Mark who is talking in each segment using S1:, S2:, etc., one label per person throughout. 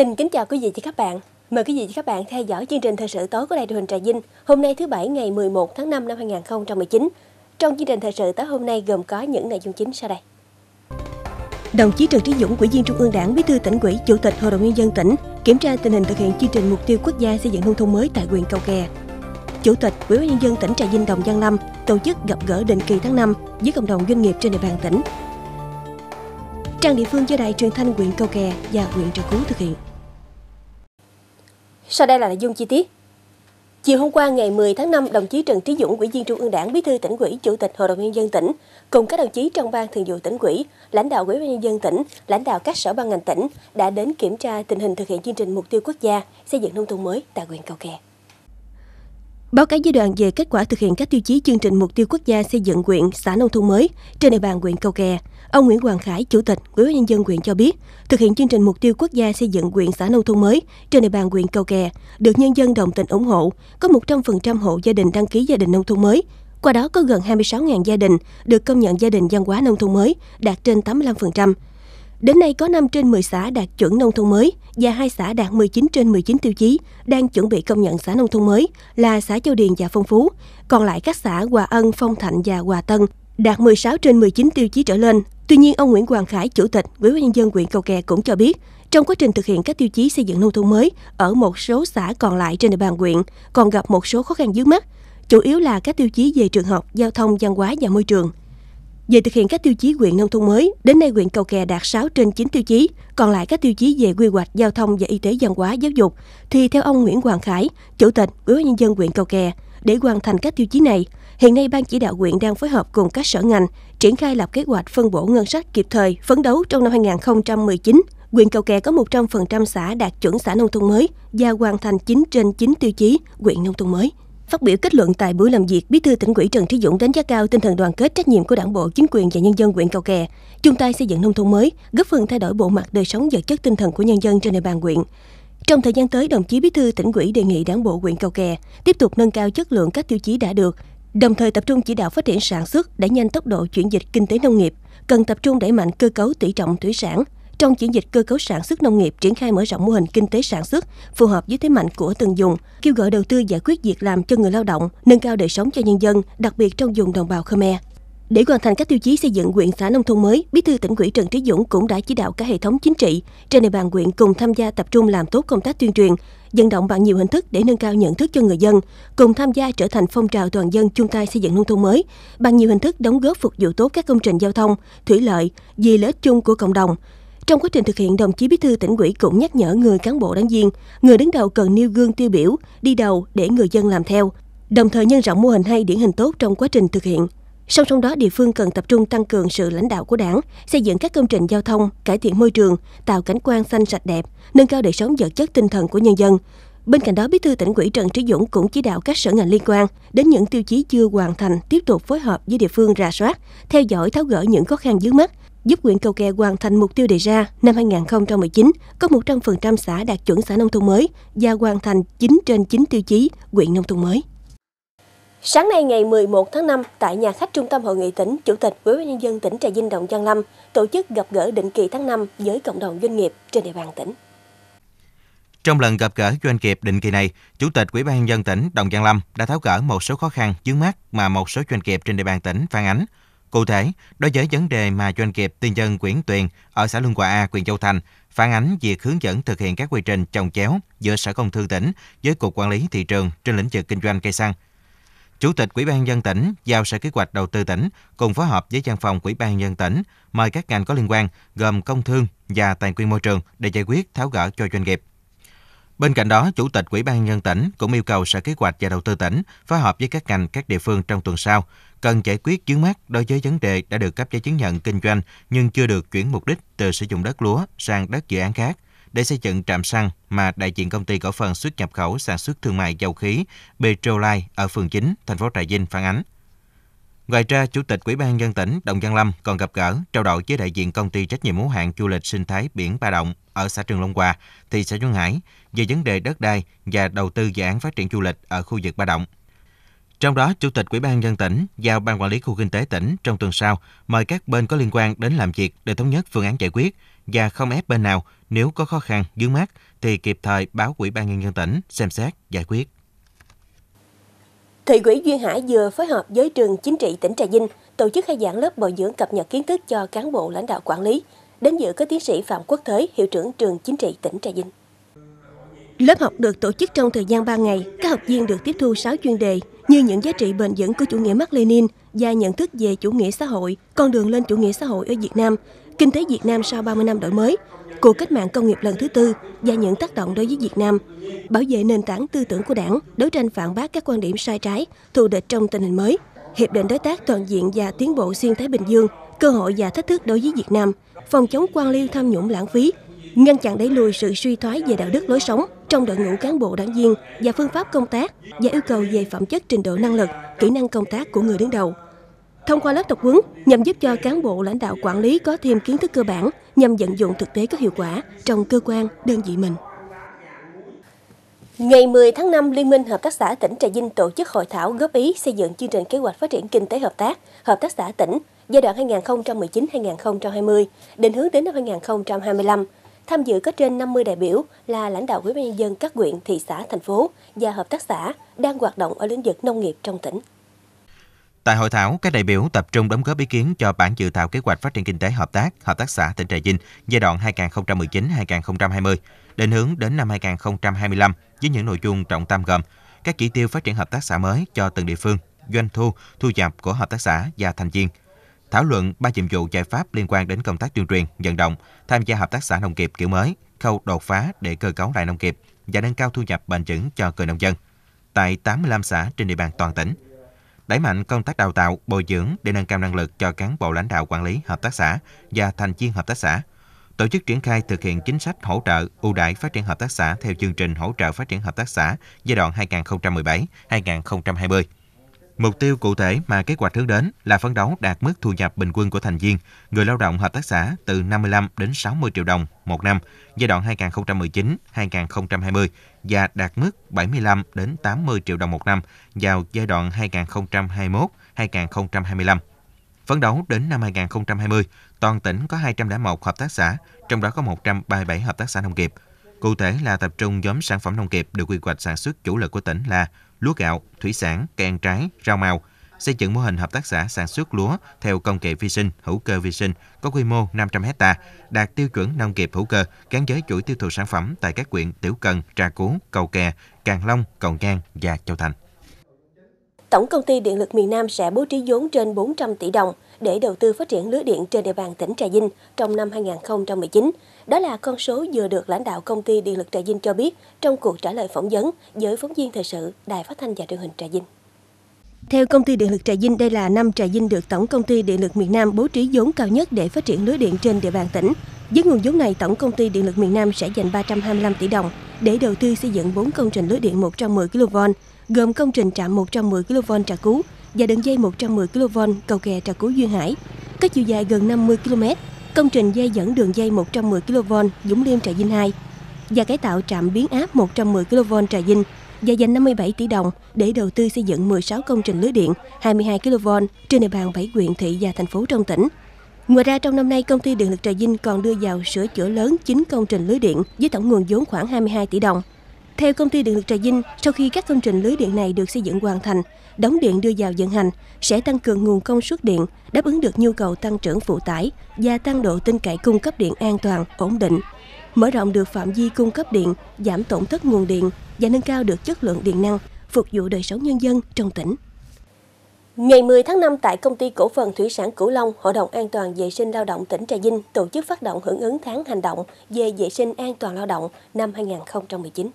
S1: Xin kính chào quý vị và các bạn. Mời quý vị và các bạn theo dõi chương trình thời sự tối của Đài truyền hình Trà Vinh hôm nay thứ Bảy ngày 11 tháng 5 năm 2019. Trong chương trình thời sự tối hôm nay gồm có những nội dung chính sau đây. Đồng chí Trần Trí Dũng, Ủy viên Trung ương Đảng, Bí thư tỉnh ủy, Chủ tịch Hội đồng nhân dân tỉnh kiểm tra tình hình thực hiện chương trình mục tiêu quốc gia xây dựng nông thôn mới tại huyện Cầu Kè. Chủ tịch Ủy ban nhân dân tỉnh Trà Vinh Đồng văn Lâm tổ chức gặp gỡ định kỳ tháng 5 với cộng đồng doanh nghiệp trên địa bàn tỉnh. Trang địa phương do Đài truyền thanh huyện Cầu Kè và huyện Trà Cú thực hiện. Sau đây là nội dung chi tiết. Chiều hôm qua ngày 10 tháng 5, đồng chí Trần Trí Dũng, Ủy viên Trung ương Đảng, Bí thư tỉnh ủy, Chủ tịch Hội đồng nhân dân tỉnh, cùng các đồng chí trong ban thường vụ tỉnh ủy, lãnh đạo Ủy ban nhân dân tỉnh, lãnh đạo các sở ban ngành tỉnh đã đến kiểm tra tình hình thực hiện chương trình mục tiêu quốc gia xây dựng nông thôn mới tại huyện Cầu Kè. Báo cáo giai đoạn về kết quả thực hiện các tiêu chí chương trình mục tiêu quốc gia xây dựng huyện, xã nông thôn mới trên địa bàn huyện Cầu Kè Ông Nguyễn Hoàng Khải, Chủ tịch Ủy ban nhân dân huyện cho biết, thực hiện chương trình mục tiêu quốc gia xây dựng huyện xã nông thôn mới trên địa bàn huyện Cầu Kè được nhân dân đồng tình ủng hộ, có 100% hộ gia đình đăng ký gia đình nông thôn mới. Qua đó có gần 26.000 gia đình được công nhận gia đình văn hóa nông thôn mới, đạt trên 85%. Đến nay có 5 trên 10 xã đạt chuẩn nông thôn mới và hai xã đạt 19 trên 19 tiêu chí đang chuẩn bị công nhận xã nông thôn mới là xã Châu Điền và Phong Phú. Còn lại các xã Hòa Ân, Phong Thạnh và Hòa Tân đạt 16 trên 19 tiêu chí trở lên. Tuy nhiên, ông Nguyễn Hoàng Khải, Chủ tịch Ủy ban nhân dân huyện Cầu Kè cũng cho biết, trong quá trình thực hiện các tiêu chí xây dựng nông thôn mới ở một số xã còn lại trên địa bàn huyện còn gặp một số khó khăn dưới mắt, chủ yếu là các tiêu chí về trường học, giao thông, văn hóa và môi trường. Về thực hiện các tiêu chí huyện nông thôn mới, đến nay huyện Cầu Kè đạt 6 trên 9 tiêu chí, còn lại các tiêu chí về quy hoạch, giao thông và y tế văn hóa, giáo dục thì theo ông Nguyễn Hoàng Khải, Chủ tịch Ủy ban nhân dân huyện Cầu Kè, để hoàn thành các tiêu chí này, Hiện nay, Ban chỉ đạo huyện đang phối hợp cùng các sở ngành triển khai lập kế hoạch phân bổ ngân sách kịp thời, phấn đấu trong năm 2019. Huyện Cầu Kè có 100% xã đạt chuẩn xã nông thôn mới và hoàn thành 9 trên 9 tiêu chí huyện nông thôn mới. Phát biểu kết luận tại buổi làm việc, Bí thư tỉnh ủy Trần Thí Dũng đánh giá cao tinh thần đoàn kết trách nhiệm của Đảng bộ, chính quyền và nhân dân huyện Cầu Kè, chung tay xây dựng nông thôn mới, góp phần thay đổi bộ mặt đời sống vật chất tinh thần của nhân dân trên địa bàn huyện. Trong thời gian tới, đồng chí Bí thư tỉnh ủy đề nghị Đảng bộ huyện Cầu Kè tiếp tục nâng cao chất lượng các tiêu chí đã được, Đồng thời tập trung chỉ đạo phát triển sản xuất, đẩy nhanh tốc độ chuyển dịch kinh tế nông nghiệp, cần tập trung đẩy mạnh cơ cấu tỷ trọng thủy sản. Trong chuyển dịch cơ cấu sản xuất nông nghiệp, triển khai mở rộng mô hình kinh tế sản xuất phù hợp với thế mạnh của từng vùng, kêu gọi đầu tư giải quyết việc làm cho người lao động, nâng cao đời sống cho nhân dân, đặc biệt trong vùng đồng bào Khmer. Để hoàn thành các tiêu chí xây dựng huyện xã nông thôn mới, Bí thư tỉnh ủy Trần Trí Dũng cũng đã chỉ đạo cả hệ thống chính trị trên địa bàn huyện cùng tham gia tập trung làm tốt công tác tuyên truyền, vận động bằng nhiều hình thức để nâng cao nhận thức cho người dân, cùng tham gia trở thành phong trào toàn dân chung tay xây dựng nông thôn mới bằng nhiều hình thức đóng góp phục vụ tốt các công trình giao thông, thủy lợi vì lợi ích chung của cộng đồng. Trong quá trình thực hiện, đồng chí Bí thư tỉnh ủy cũng nhắc nhở người cán bộ đảng viên, người đứng đầu cần nêu gương tiêu biểu, đi đầu để người dân làm theo, đồng thời nhân rộng mô hình hay điển hình tốt trong quá trình thực hiện. Song song đó, địa phương cần tập trung tăng cường sự lãnh đạo của đảng, xây dựng các công trình giao thông, cải thiện môi trường, tạo cảnh quan xanh sạch đẹp, nâng cao đời sống vật chất tinh thần của nhân dân. Bên cạnh đó, Bí thư tỉnh ủy Trần Trí Dũng cũng chỉ đạo các sở ngành liên quan đến những tiêu chí chưa hoàn thành tiếp tục phối hợp với địa phương rà soát, theo dõi tháo gỡ những khó khăn dưới mắt, giúp huyện Cầu Kè hoàn thành mục tiêu đề ra năm 2019 có 100% xã đạt chuẩn xã nông thôn mới và hoàn thành 9 trên 9 tiêu chí huyện nông thôn mới. Sáng nay ngày 11 tháng 5, tại nhà khách Trung tâm Hội nghị tỉnh, Chủ tịch Ủy ban nhân dân tỉnh Trà Vinh Đồng Văn Lâm tổ chức gặp gỡ định kỳ tháng 5 với cộng đồng doanh nghiệp trên địa bàn tỉnh.
S2: Trong lần gặp gỡ doanh nghiệp định kỳ này, Chủ tịch Ủy ban nhân dân tỉnh Đồng Văn Lâm đã tháo gỡ một số khó khăn vướng mắt mà một số doanh nghiệp trên địa bàn tỉnh phản ánh. Cụ thể, đối với vấn đề mà doanh nghiệp Tiên nhân Quyển Tuyền ở xã Lương Hòa A, huyện Châu Thành phản ánh việc hướng dẫn thực hiện các quy trình trồng chéo giữa Sở Công Thương tỉnh với Cục Quản lý Thị trường trên lĩnh vực kinh doanh cây xăng – Chủ tịch Ủy ban dân tỉnh giao Sở Kế hoạch Đầu tư tỉnh cùng phối hợp với văn phòng Ủy ban dân tỉnh mời các ngành có liên quan gồm công thương và tài nguyên môi trường để giải quyết tháo gỡ cho doanh nghiệp. Bên cạnh đó, Chủ tịch Ủy ban nhân tỉnh cũng yêu cầu Sở Kế hoạch và Đầu tư tỉnh phối hợp với các ngành các địa phương trong tuần sau cần giải quyết vướng mắt đối với vấn đề đã được cấp giấy chứng nhận kinh doanh nhưng chưa được chuyển mục đích từ sử dụng đất lúa sang đất dự án khác – để xây dựng trạm xăng mà đại diện công ty cổ phần xuất nhập khẩu sản xuất thương mại dầu khí Petrolai ở phường 9, thành phố Trà Vinh phản ánh. Ngoài ra, Chủ tịch Ủy ban dân tỉnh Đồng Văn Lâm còn gặp gỡ, trao đổi với đại diện công ty trách nhiệm hữu hạn du lịch sinh thái biển Ba Động ở xã Trường Long Hòa, thị xã Duyên Hải về vấn đề đất đai và đầu tư dự án phát triển du lịch ở khu vực Ba Động. Trong đó, Chủ tịch Ủy ban dân tỉnh giao Ban quản lý khu kinh tế tỉnh trong tuần sau mời các bên có liên quan đến làm việc để thống nhất phương án giải quyết và không ép bên nào nếu có khó khăn dướng mắt thì kịp thời báo Ủy ban nhân dân tỉnh xem xét giải quyết.
S1: Thị ủy Duyên Hải vừa phối hợp với trường chính trị tỉnh Trà Vinh tổ chức khai giảng lớp bồi dưỡng cập nhật kiến thức cho cán bộ lãnh đạo quản lý. Đến dự có tiến sĩ Phạm Quốc Thới, hiệu trưởng trường chính trị tỉnh Trà Vinh. Lớp học được tổ chức trong thời gian 3 ngày, các học viên được tiếp thu 6 chuyên đề như những giá trị bền vững của chủ nghĩa Mác Lênin và nhận thức về chủ nghĩa xã hội, con đường lên chủ nghĩa xã hội ở Việt Nam, Kinh tế Việt Nam sau 30 năm đổi mới, cuộc cách mạng công nghiệp lần thứ tư và những tác động đối với Việt Nam, bảo vệ nền tảng tư tưởng của đảng, đấu tranh phản bác các quan điểm sai trái, thù địch trong tình hình mới, hiệp định đối tác toàn diện và tiến bộ xuyên Thái Bình Dương, cơ hội và thách thức đối với Việt Nam, phòng chống quan liêu tham nhũng lãng phí, ngăn chặn đẩy lùi sự suy thoái về đạo đức lối sống trong đội ngũ cán bộ đảng viên và phương pháp công tác và yêu cầu về phẩm chất trình độ năng lực, kỹ năng công tác của người đứng đầu. Thông qua lớp tập huấn nhằm giúp cho cán bộ lãnh đạo quản lý có thêm kiến thức cơ bản nhằm vận dụng thực tế có hiệu quả trong cơ quan, đơn vị mình. Ngày 10 tháng 5, Liên minh Hợp tác xã tỉnh Trà Vinh tổ chức hội thảo góp ý xây dựng chương trình kế hoạch phát triển kinh tế hợp tác, hợp tác xã tỉnh giai đoạn 2019-2020, định hướng đến năm 2025. Tham dự có trên 50 đại biểu là lãnh đạo Ủy ban nhân dân các huyện, thị xã, thành phố và hợp tác xã đang hoạt động ở lĩnh vực nông nghiệp trong tỉnh.
S2: Tại hội thảo, các đại biểu tập trung đóng góp ý kiến cho bản dự thảo kế hoạch phát triển kinh tế hợp tác, hợp tác xã tỉnh Trà Vinh giai đoạn 2019-2020, định hướng đến năm 2025 với những nội dung trọng tâm gồm các chỉ tiêu phát triển hợp tác xã mới cho từng địa phương, doanh thu, thu nhập của hợp tác xã và thành viên, thảo luận ba nhiệm vụ giải pháp liên quan đến công tác tuyên truyền, vận động, tham gia hợp tác xã nông nghiệp kiểu mới, khâu đột phá để cơ cấu lại nông nghiệp và nâng cao thu nhập bền vững cho người nông dân tại 85 xã trên địa bàn toàn tỉnh đẩy mạnh công tác đào tạo, bồi dưỡng để nâng cao năng lực cho cán bộ lãnh đạo quản lý hợp tác xã và thành viên hợp tác xã, tổ chức triển khai thực hiện chính sách hỗ trợ ưu đãi phát triển hợp tác xã theo chương trình hỗ trợ phát triển hợp tác xã giai đoạn 2017-2020. Mục tiêu cụ thể mà kế hoạch hướng đến là phấn đấu đạt mức thu nhập bình quân của thành viên, người lao động hợp tác xã từ 55 đến 60 triệu đồng một năm giai đoạn 2019-2020 và đạt mức 75 đến 80 triệu đồng một năm vào giai đoạn 2021-2025. Phấn đấu đến năm 2020, toàn tỉnh có 201 hợp tác xã, trong đó có 137 hợp tác xã nông nghiệp. Cụ thể là tập trung nhóm sản phẩm nông nghiệp được quy hoạch sản xuất chủ lực của tỉnh là lúa gạo, thủy sản, cây ăn trái, rau màu, xây dựng mô hình hợp tác xã sản xuất lúa theo công nghệ vi sinh, hữu cơ vi sinh có quy mô 500 hecta, đạt tiêu chuẩn nông nghiệp hữu cơ, gắn giới chuỗi tiêu thụ sản phẩm tại các huyện Tiểu Cần, Trà Cú, Cầu Kè, Càng Long, Cầu Ngang và Châu Thành.
S1: Tổng công ty Điện lực miền Nam sẽ bố trí vốn trên 400 tỷ đồng để đầu tư phát triển lưới điện trên địa bàn tỉnh Trà Vinh trong năm 2019 đó là con số vừa được lãnh đạo công ty điện lực Trà Vinh cho biết trong cuộc trả lời phỏng vấn với phóng viên thời sự Đài Phát thanh và Truyền hình Trà Vinh. Theo công ty điện lực Trà Vinh, đây là năm Trà Vinh được Tổng công ty điện lực miền Nam bố trí vốn cao nhất để phát triển lưới điện trên địa bàn tỉnh. Với nguồn vốn này, Tổng công ty điện lực miền Nam sẽ dành 325 tỷ đồng để đầu tư xây dựng 4 công trình lưới điện 110 kV, gồm công trình trạm 110 kV Trà Cú và đường dây 110 kV cầu kè Trà Cú Duyên Hải, có chiều dài gần 50 km, công trình dây dẫn đường dây 110 kV Dũng Liêm Trà Vinh 2 và cải tạo trạm biến áp 110 kV Trà Vinh và dành 57 tỷ đồng để đầu tư xây dựng 16 công trình lưới điện 22 kV trên địa bàn 7 huyện thị và thành phố trong tỉnh. Ngoài ra trong năm nay, công ty điện lực Trà Vinh còn đưa vào sửa chữa lớn 9 công trình lưới điện với tổng nguồn vốn khoảng 22 tỷ đồng. Theo công ty điện lực Trà Vinh, sau khi các công trình lưới điện này được xây dựng hoàn thành, đóng điện đưa vào vận hành sẽ tăng cường nguồn công suất điện, đáp ứng được nhu cầu tăng trưởng phụ tải, gia tăng độ tin cậy cung cấp điện an toàn, ổn định, mở rộng được phạm vi cung cấp điện, giảm tổn thất nguồn điện và nâng cao được chất lượng điện năng, phục vụ đời sống nhân dân trong tỉnh. Ngày 10 tháng 5 tại công ty cổ phần thủy sản Cửu Long, Hội đồng an toàn vệ sinh lao động tỉnh Trà Vinh tổ chức phát động hưởng ứng tháng hành động về vệ sinh an toàn lao động năm 2019.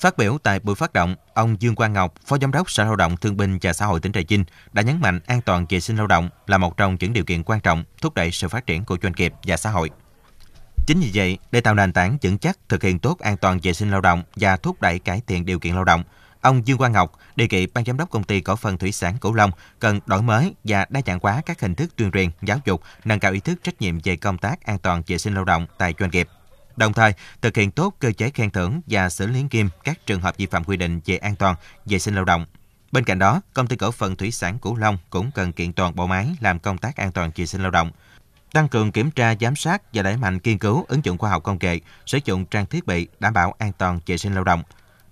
S2: Phát biểu tại buổi phát động, ông Dương Quang Ngọc, Phó Giám đốc Sở Lao động Thương binh và Xã hội tỉnh Trà Vinh đã nhấn mạnh an toàn vệ sinh lao động là một trong những điều kiện quan trọng thúc đẩy sự phát triển của doanh nghiệp và xã hội. Chính vì vậy, để tạo nền tảng vững chắc thực hiện tốt an toàn vệ sinh lao động và thúc đẩy cải thiện điều kiện lao động, ông Dương Quang Ngọc đề nghị ban giám đốc công ty cổ phần thủy sản Cửu Long cần đổi mới và đa dạng hóa các hình thức tuyên truyền, giáo dục, nâng cao ý thức trách nhiệm về công tác an toàn vệ sinh lao động tại doanh nghiệp đồng thời thực hiện tốt cơ chế khen thưởng và xử lý nghiêm các trường hợp vi phạm quy định về an toàn vệ sinh lao động. Bên cạnh đó, công ty cổ phần thủy sản Cửu Long cũng cần kiện toàn bộ máy làm công tác an toàn vệ sinh lao động, tăng cường kiểm tra giám sát và đẩy mạnh nghiên cứu ứng dụng khoa học công nghệ, sử dụng trang thiết bị đảm bảo an toàn vệ sinh lao động.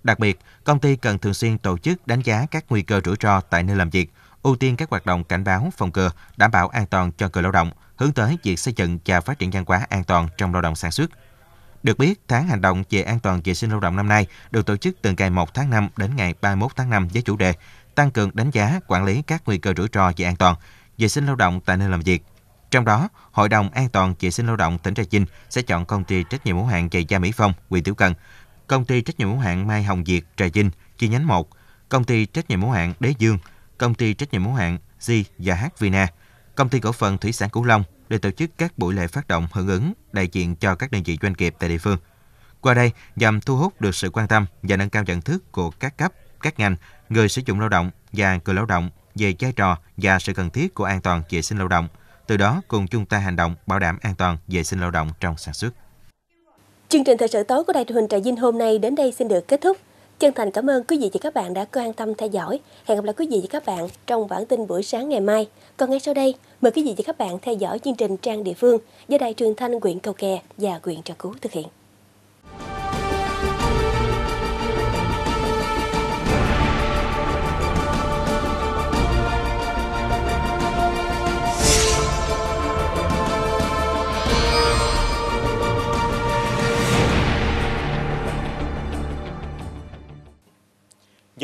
S2: Đặc biệt, công ty cần thường xuyên tổ chức đánh giá các nguy cơ rủi ro tại nơi làm việc, ưu tiên các hoạt động cảnh báo phòng ngừa, đảm bảo an toàn cho người lao động, hướng tới việc xây dựng và phát triển văn hóa an toàn trong lao động sản xuất, được biết, tháng hành động về an toàn vệ sinh lao động năm nay được tổ chức từ ngày 1 tháng 5 đến ngày 31 tháng 5 với chủ đề tăng cường đánh giá, quản lý các nguy cơ rủi ro về an toàn, vệ sinh lao động tại nơi làm việc. Trong đó, Hội đồng An toàn vệ sinh lao động tỉnh Trà Vinh sẽ chọn công ty trách nhiệm hữu hạn giày da Mỹ Phong, Quỳ Tiểu Cần, công ty trách nhiệm hữu hạn Mai Hồng diệt Trà Vinh, chi nhánh 1, công ty trách nhiệm hữu hạn Đế Dương, công ty trách nhiệm hữu hạn G và H Vina, công ty cổ phần thủy sản Cửu Long, để tổ chức các buổi lễ phát động hưởng ứng đại diện cho các đơn vị doanh nghiệp tại địa phương. Qua đây nhằm thu hút được sự quan tâm và nâng cao nhận thức của các cấp, các ngành, người sử dụng lao động và người lao động về vai trò và sự cần thiết của an toàn vệ sinh lao động, từ đó cùng chung ta hành động bảo đảm an toàn vệ sinh lao động trong sản xuất.
S1: Chương trình thời sự tối của Đài truyền hình Trà Vinh hôm nay đến đây xin được kết thúc. Chân thành cảm ơn quý vị và các bạn đã quan tâm theo dõi. Hẹn gặp lại quý vị và các bạn trong bản tin buổi sáng ngày mai. Còn ngay sau đây, mời quý vị và các bạn theo dõi chương trình Trang Địa Phương do Đài truyền thanh quyện Cầu Kè và quyện Trà Cú thực hiện.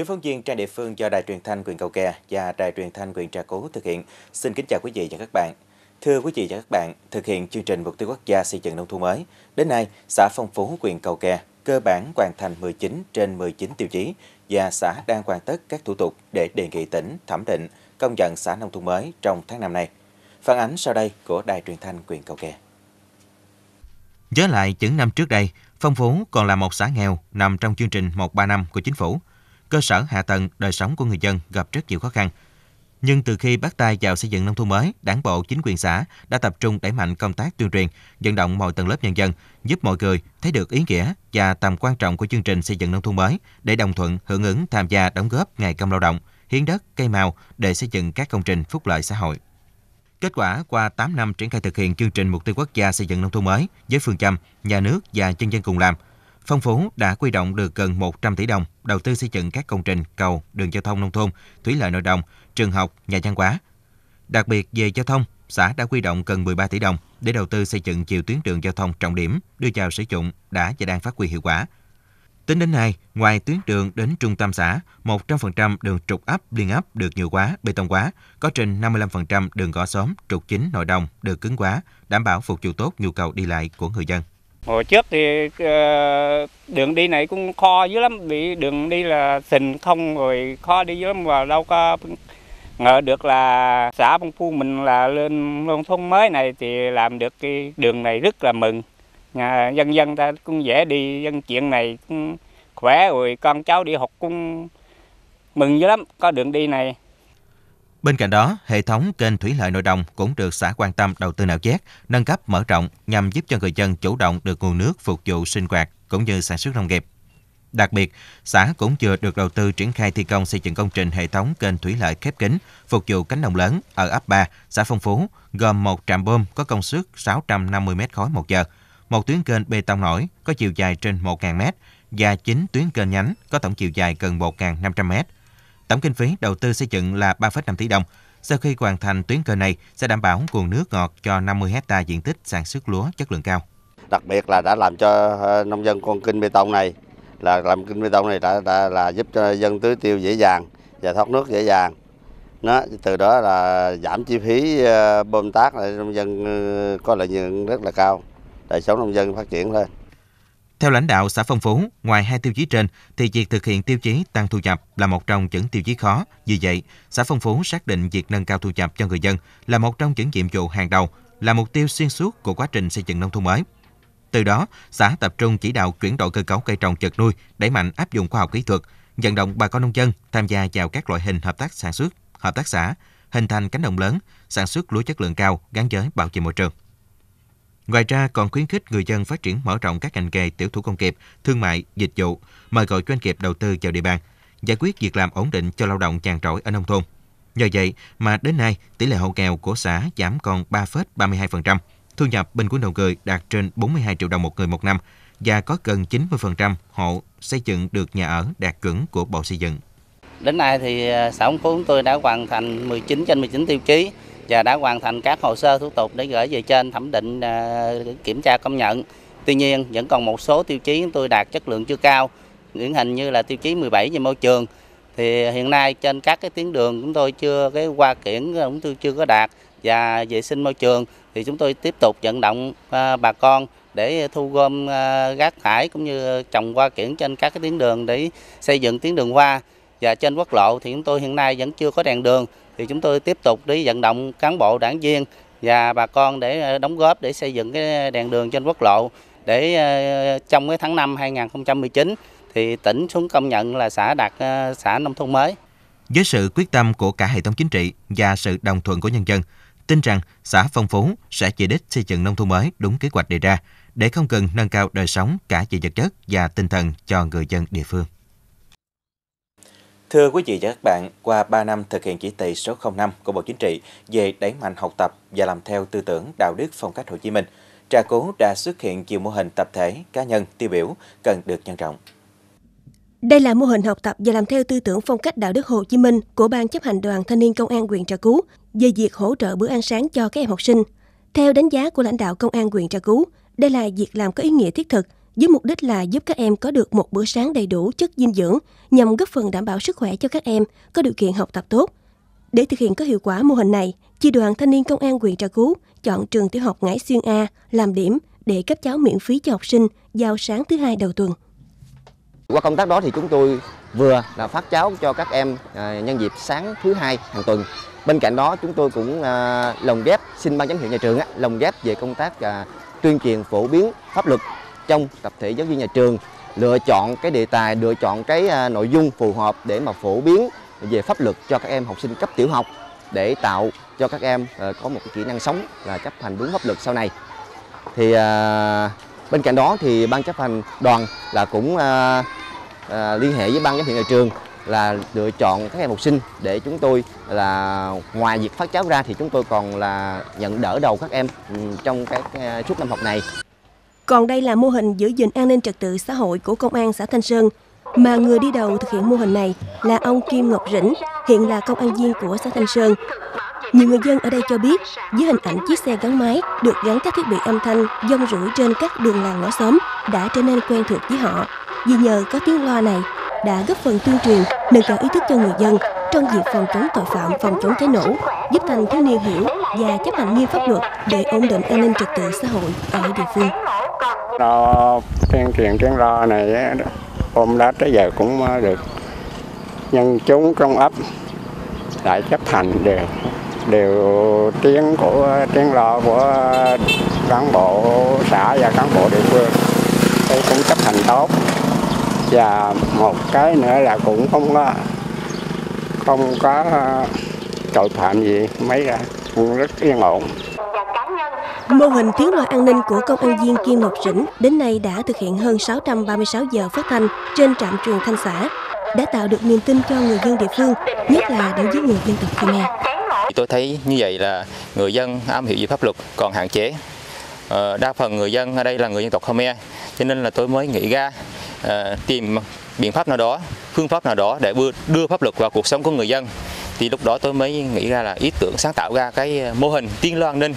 S2: Những phóng viên trang địa phương do Đài truyền thanh quyền Cầu Kè và Đài truyền thanh quyền Trà Cú thực hiện. Xin kính chào quý vị và các bạn. Thưa quý vị và các bạn, thực hiện chương trình mục tiêu quốc gia xây dựng nông thôn mới, đến nay, xã Phong Phú, quyền Cầu Kè cơ bản hoàn thành 19 trên 19 tiêu chí và xã đang hoàn tất các thủ tục để đề nghị tỉnh thẩm định công nhận xã nông thôn mới trong tháng năm này. Phản ánh sau đây của Đài truyền thanh quyền Cầu Kè. Nhớ lại những năm trước đây, Phong Phú còn là một xã nghèo nằm trong chương trình 135 của chính phủ – cơ sở hạ tầng đời sống của người dân gặp rất nhiều khó khăn. Nhưng từ khi bắt tay vào xây dựng nông thôn mới, Đảng bộ chính quyền xã đã tập trung đẩy mạnh công tác tuyên truyền, vận động mọi tầng lớp nhân dân, giúp mọi người thấy được ý nghĩa và tầm quan trọng của chương trình xây dựng nông thôn mới để đồng thuận hưởng ứng tham gia đóng góp ngày công lao động, hiến đất, cây màu để xây dựng các công trình phúc lợi xã hội. Kết quả qua 8 năm triển khai thực hiện chương trình mục tiêu quốc gia xây dựng nông thôn mới với phương châm nhà nước và nhân dân cùng làm – Phong Phú đã quy động được gần 100 tỷ đồng đầu tư xây dựng các công trình, cầu, đường giao thông nông thôn, thủy lợi nội đồng, trường học, nhà văn hóa. Đặc biệt về giao thông, xã đã quy động gần 13 tỷ đồng để đầu tư xây dựng chiều tuyến đường giao thông trọng điểm đưa vào sử dụng đã và đang phát huy hiệu quả. Tính đến nay, ngoài tuyến đường đến trung tâm xã, 100% đường trục ấp liên ấp được nhựa quá, bê tông quá, có trên 55% đường gõ xóm, trục chính nội đồng được cứng quá, đảm bảo phục vụ tốt nhu cầu đi lại của người dân. Hồi trước thì ờ, đường đi này cũng khó dữ lắm, bị đường đi là sình không rồi khó đi dữ lắm và đâu có ngờ được là xã Phong Phu mình là lên nông thôn mới này thì làm được cái đường này rất là mừng. Nhà dân dân ta cũng dễ đi, dân chuyện này cũng khỏe rồi con cháu đi học cũng mừng dữ lắm, có đường đi này. Bên cạnh đó, hệ thống kênh thủy lợi nội đồng cũng được xã quan tâm đầu tư nạo vét, nâng cấp mở rộng nhằm giúp cho người dân chủ động được nguồn nước phục vụ sinh hoạt cũng như sản xuất nông nghiệp. Đặc biệt, xã cũng vừa được đầu tư triển khai thi công xây dựng công trình hệ thống kênh thủy lợi khép kín phục vụ cánh đồng lớn ở ấp 3, xã Phong Phú, gồm một trạm bơm có công suất 650 m khối một giờ, một tuyến kênh bê tông nổi có chiều dài trên 1.000 m và chín tuyến kênh nhánh có tổng chiều dài gần 1.500 m Tổng kinh phí đầu tư xây dựng là 3,5 tỷ đồng. Sau khi hoàn thành tuyến kênh này sẽ đảm bảo nguồn nước ngọt cho 50 hecta diện tích sản xuất lúa chất lượng cao. Đặc biệt là đã làm cho ờ, nông dân con kênh bê tông này là làm kênh bê tông này đã, đã là giúp cho dân tưới tiêu dễ dàng và thoát nước dễ dàng. Nó từ đó là giảm chi phí ờ, bơm tác là nông dân ờ, có lợi nhuận rất là cao, đời sống nông dân phát triển lên. Theo lãnh đạo xã Phong Phú, ngoài hai tiêu chí trên thì việc thực hiện tiêu chí tăng thu nhập là một trong những tiêu chí khó. Vì vậy, xã Phong Phú xác định việc nâng cao thu nhập cho người dân là một trong những nhiệm vụ hàng đầu, là mục tiêu xuyên suốt của quá trình xây dựng nông thôn mới. Từ đó, xã tập trung chỉ đạo chuyển đổi cơ cấu cây trồng vật nuôi, đẩy mạnh áp dụng khoa học kỹ thuật, vận động bà con nông dân tham gia vào các loại hình hợp tác sản xuất, hợp tác xã, hình thành cánh đồng lớn, sản xuất lúa chất lượng cao gắn với bảo vệ môi trường. Ngoài ra còn khuyến khích người dân phát triển mở rộng các ngành nghề tiểu thủ công nghiệp, thương mại, dịch vụ, mời gọi doanh nghiệp đầu tư vào địa bàn, giải quyết việc làm ổn định cho lao động nhàn rỗi ở nông thôn. Nhờ vậy mà đến nay, tỷ lệ hộ nghèo của xã giảm còn 3,32%, thu nhập bình quân đầu người đạt trên 42 triệu đồng một người một năm và có gần 90% hộ xây dựng được nhà ở đạt chuẩn của Bộ Xây dựng. Đến nay thì à, xã Hồng Phú chúng tôi đã hoàn thành 19 trên 19 tiêu chí và đã hoàn thành các hồ sơ thủ tục để gửi về trên thẩm định à, kiểm tra công nhận. Tuy nhiên, vẫn còn một số tiêu chí chúng tôi đạt chất lượng chưa cao, điển hình như là tiêu chí 17 về môi trường. Thì hiện nay trên các cái tuyến đường chúng tôi chưa cái qua kiển chúng tôi chưa có đạt và vệ sinh môi trường thì chúng tôi tiếp tục vận động à, bà con để thu gom à, rác thải cũng như trồng hoa kiển trên các cái tuyến đường để xây dựng tuyến đường hoa và trên quốc lộ thì chúng tôi hiện nay vẫn chưa có đèn đường thì chúng tôi tiếp tục đi vận động cán bộ đảng viên và bà con để ờ, đóng góp để xây dựng cái đèn đường trên quốc lộ để ờ, trong cái tháng 5 2019 thì tỉnh xuống công nhận là xã đạt ờ, xã nông thôn mới. Với sự quyết tâm của cả hệ thống chính trị và sự đồng thuận của nhân dân, tin rằng xã Phong Phú sẽ chỉ đích xây dựng nông thôn mới đúng kế hoạch đề ra để không cần nâng cao đời sống cả về vật chất và tinh thần cho người dân địa phương. Thưa quý vị và các bạn, qua 3 năm thực hiện chỉ thị số 05 của Bộ Chính trị về đẩy mạnh học tập và làm theo tư tưởng đạo đức phong cách Hồ Chí Minh, Trà cố đã xuất hiện nhiều mô hình tập thể, cá nhân tiêu biểu cần được nhân rộng.
S1: Đây là mô hình học tập và làm theo tư tưởng phong cách đạo đức Hồ Chí Minh của Ban chấp hành đoàn Thanh niên Công an huyện Trà Cú về việc hỗ trợ bữa ăn sáng cho các em học sinh. Theo đánh giá của lãnh đạo Công an huyện Trà Cú, đây là việc làm có ý nghĩa thiết thực – với mục đích là giúp các em có được một bữa sáng đầy đủ chất dinh dưỡng nhằm góp phần đảm bảo sức khỏe cho các em có điều kiện học tập tốt. Để thực hiện có hiệu quả mô hình này, chi đoàn thanh niên công an huyện Trà Cú chọn trường tiểu học Ngãi Xuyên A làm điểm để cấp cháo miễn phí cho học sinh vào sáng thứ hai đầu tuần.
S2: Qua công tác đó thì chúng tôi vừa là phát cháo cho các em à, nhân dịp sáng thứ hai hàng tuần. Bên cạnh đó chúng tôi cũng à, lồng ghép xin ban giám hiệu nhà trường lồng ghép về công tác à, tuyên truyền phổ biến pháp luật trong tập thể giáo viên nhà trường lựa chọn cái đề tài, lựa chọn cái à, nội dung phù hợp để mà phổ biến về pháp luật cho các em học sinh cấp tiểu học để tạo cho các em ờ, có một kỹ năng sống là chấp hành đúng pháp luật sau này. Thì à, bên cạnh đó thì ban chấp hành đoàn là cũng à, liên hệ với ban giám hiệu nhà trường là lựa chọn các em học sinh để chúng tôi là ngoài việc phát cháo ra thì chúng tôi còn là nhận đỡ đầu các em ừ, trong các suốt năm học này.
S1: Còn đây là mô hình giữ gìn an ninh trật tự xã hội của Công an xã Thanh Sơn, mà người đi đầu thực hiện mô hình này là ông Kim Ngọc rĩnh hiện là công an viên của xã Thanh Sơn. Nhiều người dân ở đây cho biết, dưới hình ảnh chiếc xe gắn máy được gắn các thiết bị âm thanh dông rủi trên các đường làng ngõ xóm đã trở nên quen thuộc với họ. Vì nhờ có tiếng loa này đã góp phần tuyên truyền, nâng cao ý thức cho người dân trong việc phòng chống tội phạm, phòng chống cháy nổ, giúp thanh thiếu niên hiểu và chấp hành nghiêm pháp luật để ổn định an ninh trật tự xã hội ở địa phương
S2: lo tuyên truyền tiếng lo này hôm đó tới giờ cũng ờ, được nhân chúng trong ấp lại chấp hành đều đều tiếng của tiếng lo của cán bộ xã và cán bộ địa phương thì cũng chấp hành tốt và một cái nữa là cũng không có không có ờ, tội phạm gì mấy ra cũng rất yên ổn
S1: Mô hình tiếng loa an ninh của công an viên Kim Ngọc Rỉnh đến nay đã thực hiện hơn 636 giờ phát thanh trên trạm truyền thanh xã, đã tạo được niềm tin cho người dân địa phương, nhất là đối với người dân tộc Khmer.
S2: Tôi thấy như vậy là người dân am hiểu về pháp luật còn hạn chế. Ờ, đa phần người dân ở đây là người dân tộc Khmer, cho nên là tôi mới nghĩ ra ờ, tìm biện pháp nào đó, phương pháp nào đó để đưa pháp luật vào cuộc sống của người dân. Thì lúc đó tôi mới nghĩ ra là ý tưởng sáng tạo ra cái mô hình tiếng loa an ninh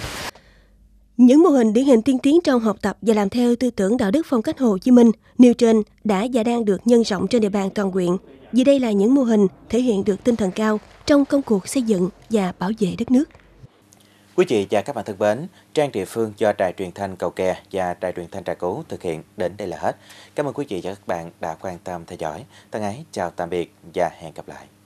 S1: những mô hình điển hình tiên tiến trong học tập và làm theo tư tưởng đạo đức phong cách Hồ Chí Minh nêu trên đã và đang được nhân rộng trên địa bàn toàn huyện, vì đây là những mô hình thể hiện được tinh thần cao trong công cuộc xây dựng và bảo vệ đất nước.
S2: Quý vị và các bạn thân mến, trang địa phương do Đài truyền thanh Cầu Kè và Đài truyền thanh Trà Cú thực hiện đến đây là hết. Cảm ơn quý vị và các bạn đã quan tâm theo dõi. Thân ái, chào tạm biệt và hẹn gặp lại.